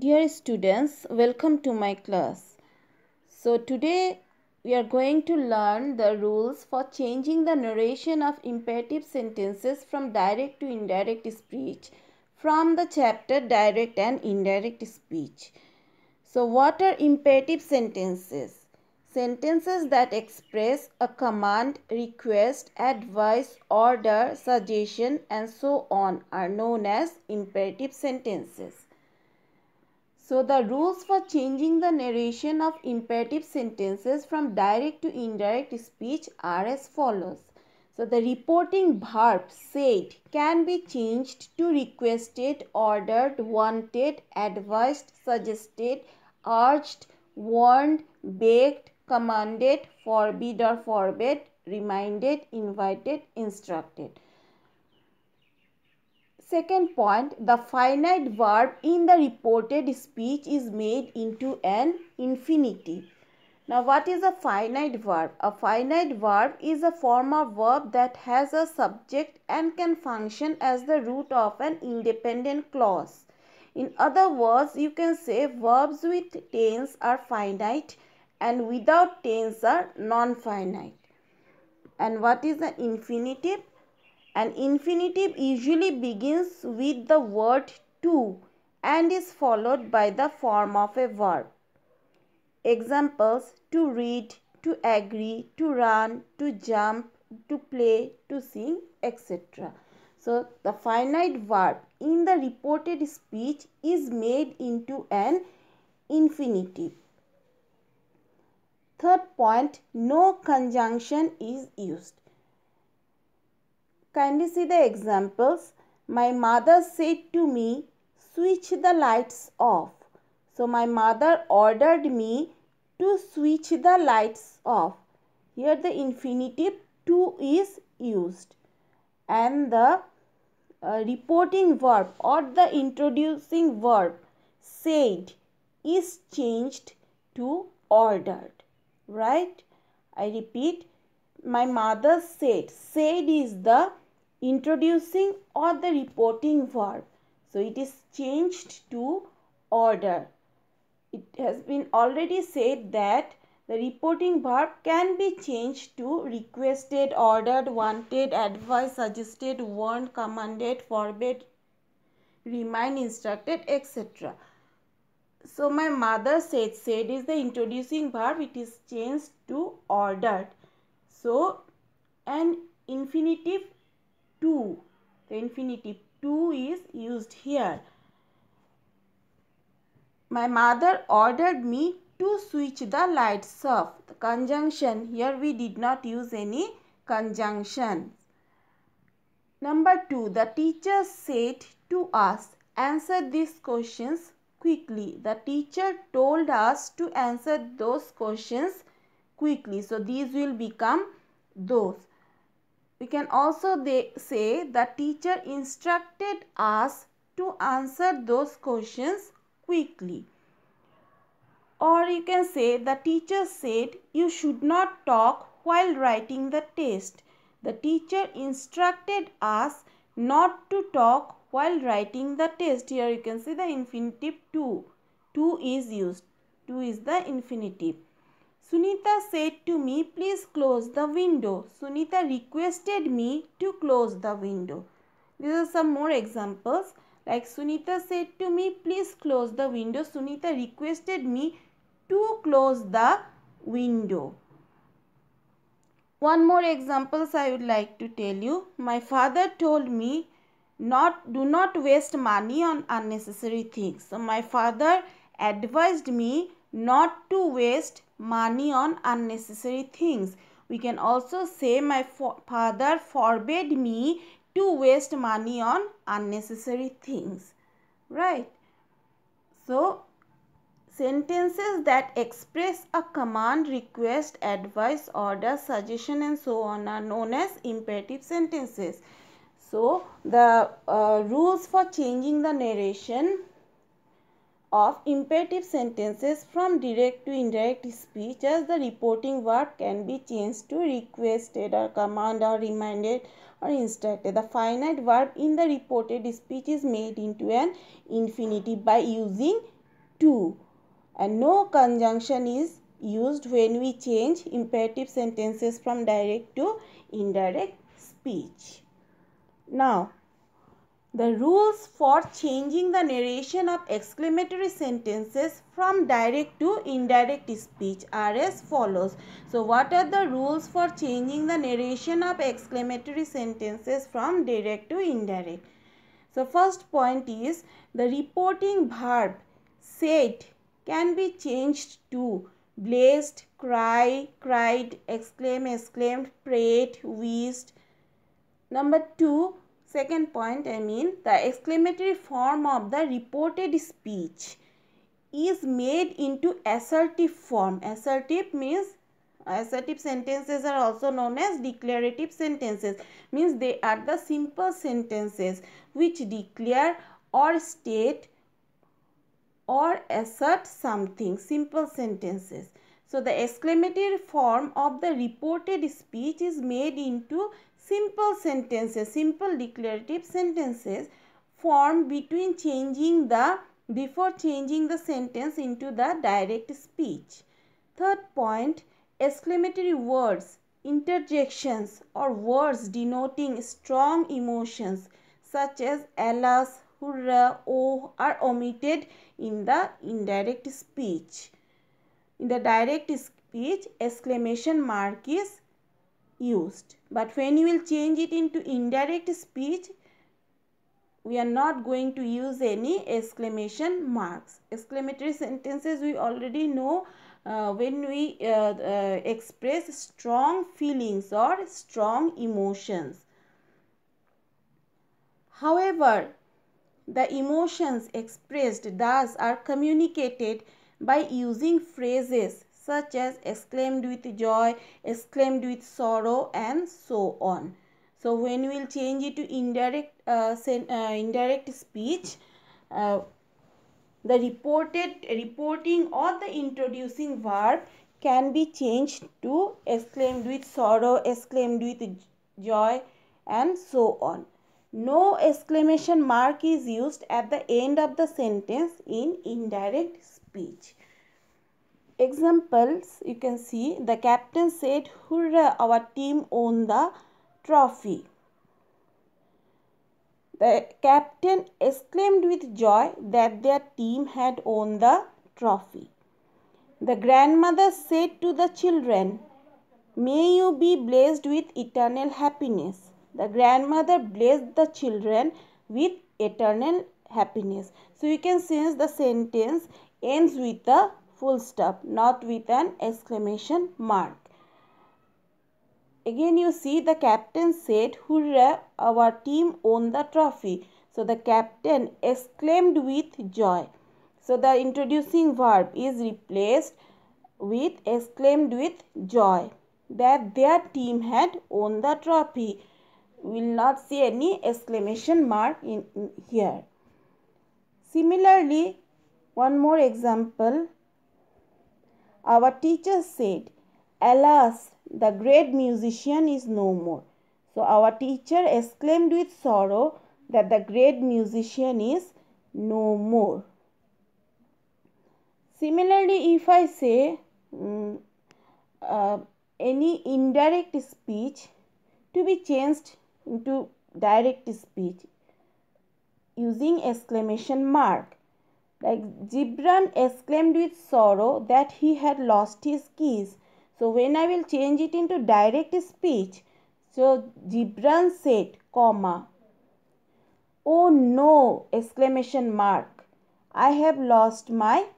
Dear students, welcome to my class. So today we are going to learn the rules for changing the narration of imperative sentences from direct to indirect speech from the chapter direct and indirect speech. So what are imperative sentences? Sentences that express a command, request, advice, order, suggestion and so on are known as imperative sentences. So the rules for changing the narration of imperative sentences from direct to indirect speech are as follows. So the reporting verb said can be changed to requested, ordered, wanted, advised, suggested, urged, warned, begged, commanded, forbid or forbade, reminded, invited, instructed. Second point, the finite verb in the reported speech is made into an infinitive. Now, what is a finite verb? A finite verb is a form of verb that has a subject and can function as the root of an independent clause. In other words, you can say verbs with tense are finite and without tense are non-finite. And what is an infinitive? An infinitive usually begins with the word to and is followed by the form of a verb. Examples to read, to agree, to run, to jump, to play, to sing, etc. So, the finite verb in the reported speech is made into an infinitive. Third point, no conjunction is used. Kindly see the examples. My mother said to me, switch the lights off. So my mother ordered me to switch the lights off. Here the infinitive to is used. And the uh, reporting verb or the introducing verb said is changed to ordered. Right? I repeat, my mother said. Said is the introducing or the reporting verb. So it is changed to order. It has been already said that the reporting verb can be changed to requested, ordered, wanted, advised, suggested, warned, commanded, forbade, remind, instructed, etc. So my mother said, said is the introducing verb. It is changed to ordered. So an infinitive 2 the infinitive 2 is used here my mother ordered me to switch the lights off the conjunction here we did not use any conjunction number 2 the teacher said to us answer these questions quickly the teacher told us to answer those questions quickly so these will become those we can also they say the teacher instructed us to answer those questions quickly. Or you can say the teacher said you should not talk while writing the test. The teacher instructed us not to talk while writing the test. Here you can see the infinitive to. To is used. To is the infinitive. Sunita said to me, please close the window. Sunita requested me to close the window. These are some more examples. Like Sunita said to me, please close the window. Sunita requested me to close the window. One more examples I would like to tell you. My father told me not do not waste money on unnecessary things. So my father advised me not to waste money on unnecessary things. We can also say my father forbade me to waste money on unnecessary things. Right? So, sentences that express a command, request, advice, order, suggestion and so on are known as imperative sentences. So, the uh, rules for changing the narration of imperative sentences from direct to indirect speech as the reporting verb can be changed to requested or command or reminded or instructed. The finite verb in the reported speech is made into an infinitive by using to and no conjunction is used when we change imperative sentences from direct to indirect speech. Now, the rules for changing the narration of exclamatory sentences from direct to indirect speech are as follows. So, what are the rules for changing the narration of exclamatory sentences from direct to indirect? So, first point is the reporting verb said can be changed to blazed, cry, cried, exclaim, exclaimed, prayed, wheezed. Number two, second point I mean the exclamatory form of the reported speech is made into assertive form. Assertive means assertive sentences are also known as declarative sentences means they are the simple sentences which declare or state or assert something simple sentences so the exclamatory form of the reported speech is made into Simple sentences, simple declarative sentences formed between changing the, before changing the sentence into the direct speech. Third point, exclamatory words, interjections or words denoting strong emotions such as alas, hurrah, oh are omitted in the indirect speech. In the direct speech, exclamation mark is used but when you will change it into indirect speech we are not going to use any exclamation marks exclamatory sentences we already know uh, when we uh, uh, express strong feelings or strong emotions however the emotions expressed thus are communicated by using phrases such as exclaimed with joy, exclaimed with sorrow and so on. So when we will change it to indirect, uh, uh, indirect speech, uh, the reported reporting or the introducing verb can be changed to exclaimed with sorrow, exclaimed with joy and so on. No exclamation mark is used at the end of the sentence in indirect speech examples, you can see the captain said, Hurrah, our team won the trophy. The captain exclaimed with joy that their team had won the trophy. The grandmother said to the children, May you be blessed with eternal happiness. The grandmother blessed the children with eternal happiness. So you can sense the sentence ends with a full stop not with an exclamation mark. Again you see the captain said hurrah our team won the trophy. So the captain exclaimed with joy. So the introducing verb is replaced with exclaimed with joy that their team had won the trophy. We will not see any exclamation mark in, in here. Similarly, one more example our teacher said, Alas, the great musician is no more. So our teacher exclaimed with sorrow that the great musician is no more. Similarly, if I say um, uh, any indirect speech to be changed into direct speech using exclamation mark, like Gibran exclaimed with sorrow that he had lost his keys. So when I will change it into direct speech, so Gibran said, comma, Oh no! Exclamation mark. I have lost my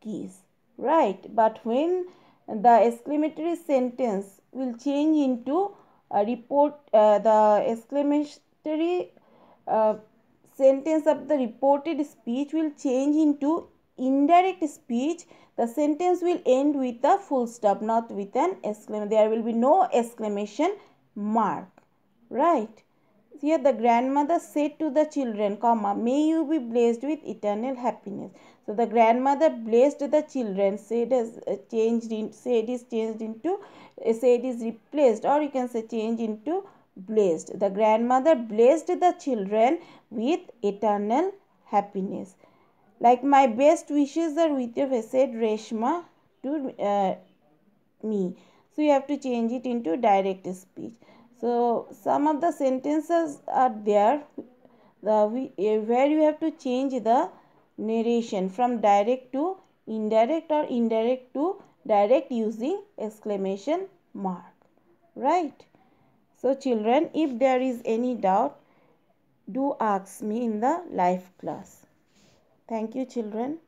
keys. Right. But when the exclamatory sentence will change into a report, uh, the exclamatory uh, sentence of the reported speech will change into indirect speech the sentence will end with a full stop not with an exclamation there will be no exclamation mark right here the grandmother said to the children comma may you be blessed with eternal happiness so the grandmother blessed the children said is uh, changed in said is changed into uh, said is replaced or you can say change into blessed. The grandmother blessed the children with eternal happiness. Like my best wishes are with your said Reshma to uh, me. So you have to change it into direct speech. So some of the sentences are there the, eh, where you have to change the narration from direct to indirect or indirect to direct using exclamation mark. Right? So children, if there is any doubt, do ask me in the live class. Thank you children.